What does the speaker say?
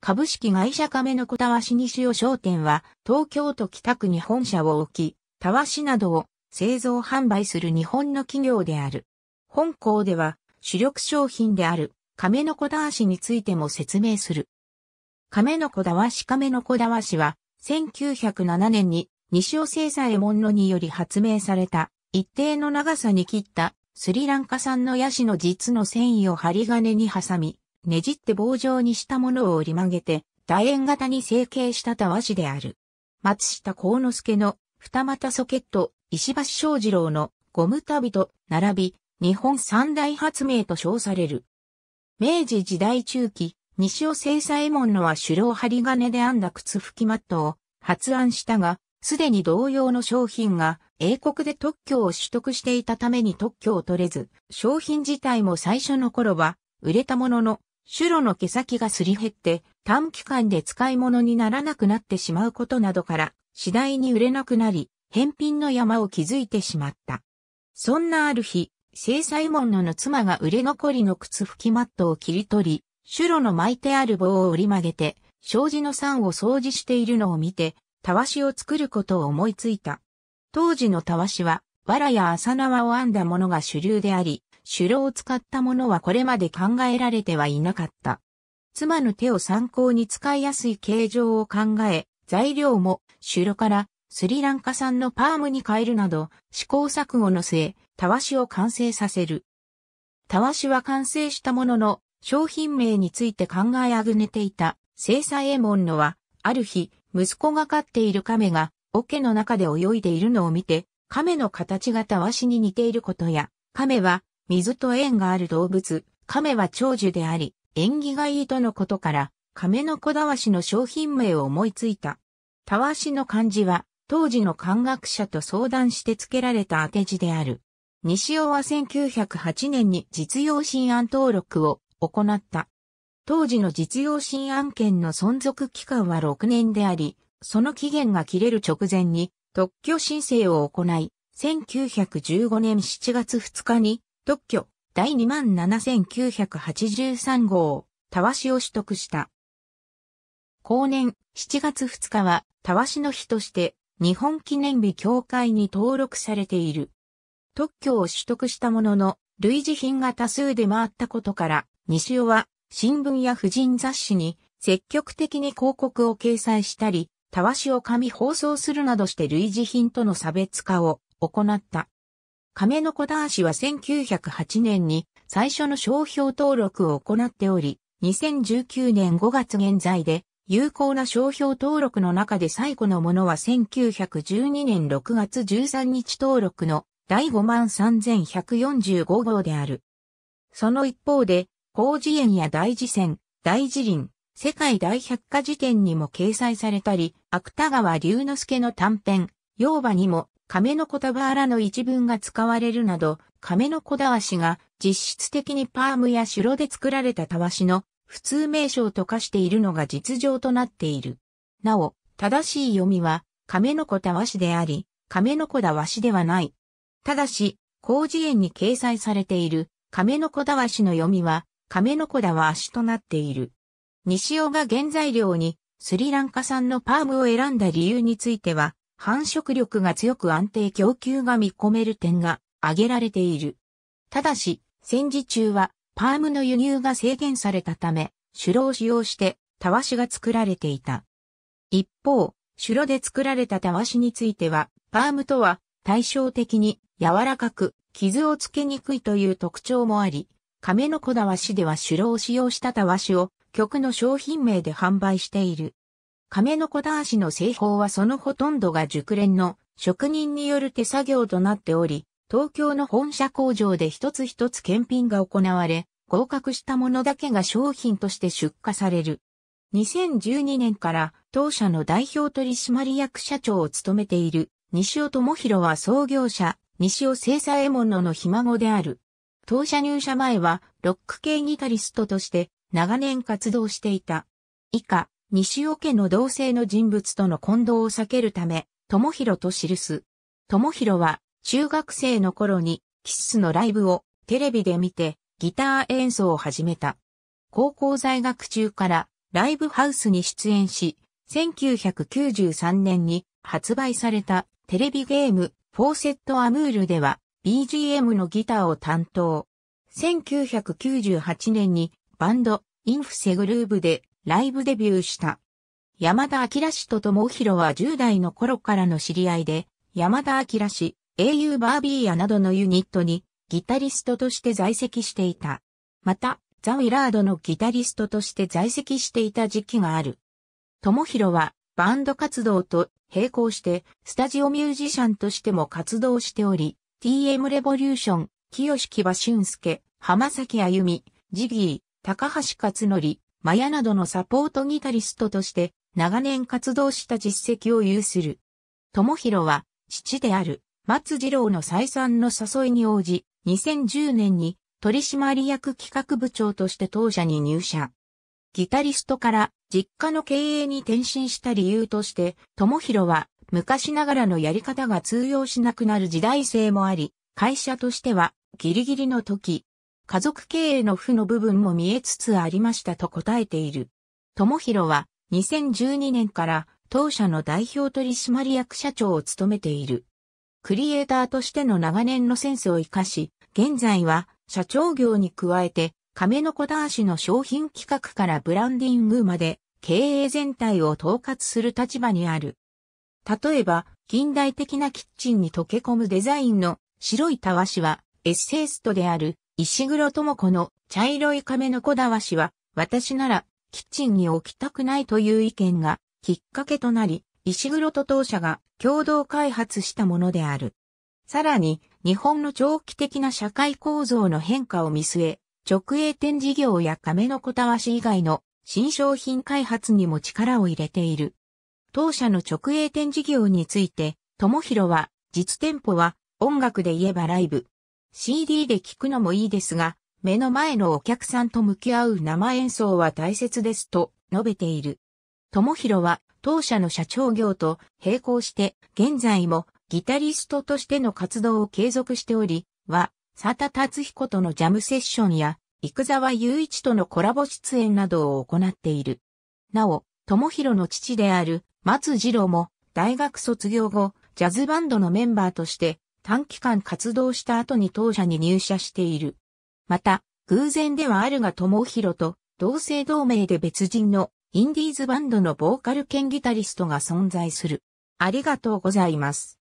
株式会社亀の子たわし西尾商店は、東京都北区に本社を置き、たわしなどを製造販売する日本の企業である。本校では、主力商品である、亀の子たわしについても説明する。亀の子だわし亀の子だわしは、1907年に西尾製左衛門のにより発明された、一定の長さに切った、スリランカ産のヤシの実の繊維を針金に挟み、ねじって棒状にしたものを折り曲げて、楕円型に成形したたわしである。松下幸之助の二股ソケット、石橋正二郎のゴム旅と並び、日本三大発明と称される。明治時代中期、西尾精左衛門のは狩猟針金で編んだ靴拭きマットを発案したが、すでに同様の商品が英国で特許を取得していたために特許を取れず、商品自体も最初の頃は売れたもののシュロの毛先がすり減って短期間で使い物にならなくなってしまうことなどから次第に売れなくなり、返品の山を築いてしまった。そんなある日、聖左門の妻が売れ残りの靴拭きマットを切り取り、シュロの巻いてある棒を折り曲げて、障子の桟を掃除しているのを見て、たわしを作ることを思いついた。当時のたわしは、藁や麻縄を編んだものが主流であり、ュロを使ったものはこれまで考えられてはいなかった。妻の手を参考に使いやすい形状を考え、材料もュロからスリランカ産のパームに変えるなど試行錯誤の末、たわしを完成させる。たわしは完成したものの商品名について考えあぐねていた聖エ衛門のは、ある日、息子が飼っている亀が桶の中で泳いでいるのを見て、亀の形がたわしに似ていることや、亀は水と縁がある動物、亀は長寿であり、縁起がいいとのことから、亀のこだわしの商品名を思いついた。たわしの漢字は、当時の漢学者と相談して付けられた当て字である。西尾は1908年に実用新案登録を行った。当時の実用新案権の存続期間は6年であり、その期限が切れる直前に特許申請を行い、1915年7月2日に特許第27983号、たわしを取得した。後年7月2日は、たわしの日として、日本記念日協会に登録されている。特許を取得したものの、類似品が多数出回ったことから、西尾は、新聞や婦人雑誌に、積極的に広告を掲載したり、たわしを紙放送するなどして類似品との差別化を行った。亀の子男子は1908年に最初の商標登録を行っており、2019年5月現在で有効な商標登録の中で最後のものは1912年6月13日登録の第53145号である。その一方で、広事苑や大事典、大事林、世界大百科事典にも掲載されたり、芥川龍之介の短編、洋馬にも亀の子田原の一文が使われるなど、亀の子田わしが実質的にパームや白で作られたたわしの普通名称と化しているのが実情となっている。なお、正しい読みは、亀の子田和紙であり、亀の子田和紙ではない。ただし、工事園に掲載されている、亀の子田和紙の読みは、亀の子田わしとなっている。西尾が原材料に、スリランカ産のパームを選んだ理由については、繁殖力が強く安定供給が見込める点が挙げられている。ただし、戦時中はパームの輸入が制限されたため、ュロを使用してたわしが作られていた。一方、ュロで作られたたわしについては、パームとは対照的に柔らかく傷をつけにくいという特徴もあり、亀の子だわしではュロを使用したたわしを曲の商品名で販売している。亀の子男子の製法はそのほとんどが熟練の職人による手作業となっており、東京の本社工場で一つ一つ検品が行われ、合格したものだけが商品として出荷される。2012年から当社の代表取締役社長を務めている西尾智弘は創業者、西尾聖左衛門ののひ孫である。当社入社前はロック系ギタリストとして長年活動していた。以下、西尾家の同性の人物との混同を避けるため、友広と記す。友広は、中学生の頃に、キッスのライブをテレビで見て、ギター演奏を始めた。高校在学中からライブハウスに出演し、1993年に発売されたテレビゲームフォーセットアムールでは BGM のギターを担当。1998年にバンドインフセグルーブでライブデビューした。山田明氏と友広は10代の頃からの知り合いで、山田明氏、英雄バービーヤなどのユニットにギタリストとして在籍していた。また、ザ・ウィラードのギタリストとして在籍していた時期がある。友広はバンド活動と並行してスタジオミュージシャンとしても活動しており、TM レボリューション、清木場俊介、浜崎あゆみ、ジギー、高橋克則、マヤなどのサポートギタリストとして長年活動した実績を有する。友博は父である松次郎の再三の誘いに応じ、2010年に取締役企画部長として当社に入社。ギタリストから実家の経営に転身した理由として、友博は昔ながらのやり方が通用しなくなる時代性もあり、会社としてはギリギリの時、家族経営の負の部分も見えつつありましたと答えている。友広は2012年から当社の代表取締役社長を務めている。クリエイターとしての長年のセンスを活かし、現在は社長業に加えて、亀の子男子の商品企画からブランディングまで経営全体を統括する立場にある。例えば、近代的なキッチンに溶け込むデザインの白いたわしはエッセイストである石黒智子の茶色い亀の小だしは、私なら、キッチンに置きたくないという意見が、きっかけとなり、石黒と当社が共同開発したものである。さらに、日本の長期的な社会構造の変化を見据え、直営店事業や亀の小田わし以外の新商品開発にも力を入れている。当社の直営店事業について、智もは、実店舗は音楽で言えばライブ、CD で聴くのもいいですが、目の前のお客さんと向き合う生演奏は大切ですと述べている。友弘は当社の社長業と並行して現在もギタリストとしての活動を継続しており、は、佐田達彦とのジャムセッションや、生沢雄一とのコラボ出演などを行っている。なお、友弘の父である松次郎も大学卒業後、ジャズバンドのメンバーとして短期間活動した後に当社に入社している。また、偶然ではあるが友弘と同姓同名で別人のインディーズバンドのボーカル兼ギタリストが存在する。ありがとうございます。